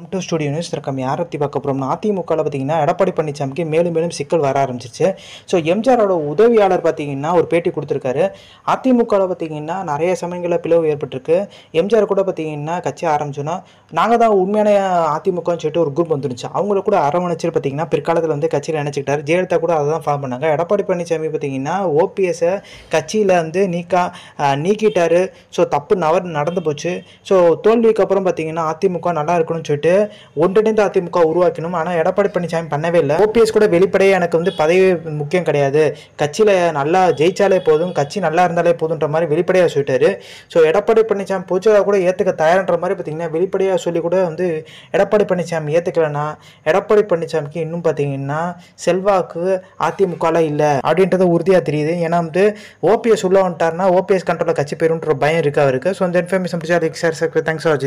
two to studio news நம்ம யாரை பற்றி பார்க்க போகிறோம்னா அதிமுகவில் பார்த்தீங்கன்னா எடப்பாடி பழனிசாமிக்கு மேலும் மேலும் சிக்கல் வர ஆரம்பிச்சிச்சு ஸோ எம்ஜிஆரோட உதவியாளர் பார்த்தீங்கன்னா ஒரு பேட்டி கொடுத்துருக்காரு அதிமுகவில் பார்த்தீங்கன்னா நிறைய சமயங்களில் பிளவு ஏற்பட்டிருக்கு எம்ஜிஆர் கூட பார்த்தீங்கன்னா கட்சி ஆரம்பிச்சோன்னா நாங்கள் தான் உண்மையான அதிமுகன்னு சொல்லிட்டு ஒரு குரூப் வந்துருச்சு அவங்கள கூட அரவணைச்சிட்டு பார்த்தீங்கன்னா பிற்காலத்தில் வந்து கட்சியில் நினச்சிக்கிட்டார் ஜெயலலிதா கூட அதை தான் ஃபார்ம் பண்ணாங்க எடப்பாடி பழனிசாமி பார்த்தீங்கன்னா ஓபிஎஸை கட்சியில் வந்து நீக்கா நீக்கிட்டார் ஸோ தப்பு நவர் நடந்து போச்சு ஸோ தோல்விக்கு அப்புறம் பார்த்தீங்கன்னா அதிமுக நல்லா இருக்கணும்னு சொல்லிட்டு வந்துட்டு ஒன்றிணைந்த அதிமுக உருவாக்கணும் ஆனால் எடப்பாடி பழனிசாமி பண்ணவே இல்லை ஓபிஎஸ் கூட வெளிப்படையே எனக்கு வந்து பதவி முக்கியம் கிடையாது கட்சியில் நல்லா ஜெயிச்சாலே போதும் கட்சி நல்லா இருந்தாலே போதுன்ற மாதிரி வெளிப்படையாக சொல்லிட்டாரு ஸோ எடப்பாடி பழனிசாமி பூச்சலாக கூட ஏற்றுக்க தயார்ன்ற மாதிரி பார்த்தீங்கன்னா வெளிப்படையாக சொல்லி கூட வந்து எடப்பாடி பழனிசாமி ஏற்றுக்கலன்னா எடப்பாடி பழனிசாமிக்கு இன்னும் பார்த்தீங்கன்னா செல்வாக்கு அதிமுகலாம் இல்லை அப்படின்றது உறுதியாக தெரியுது ஏன்னா வந்து ஓபிஎஸ் உள்ள வந்துட்டார்னா ஓபிஎஸ் கண்ட்ரோலில் கட்சி போயிருன்ற பயம் இருக்கு அவருக்கு ஸோ அந்த இன்ஃபர்மேஷன் பிடிச்சா தேங்க்ஸ் ஃபார்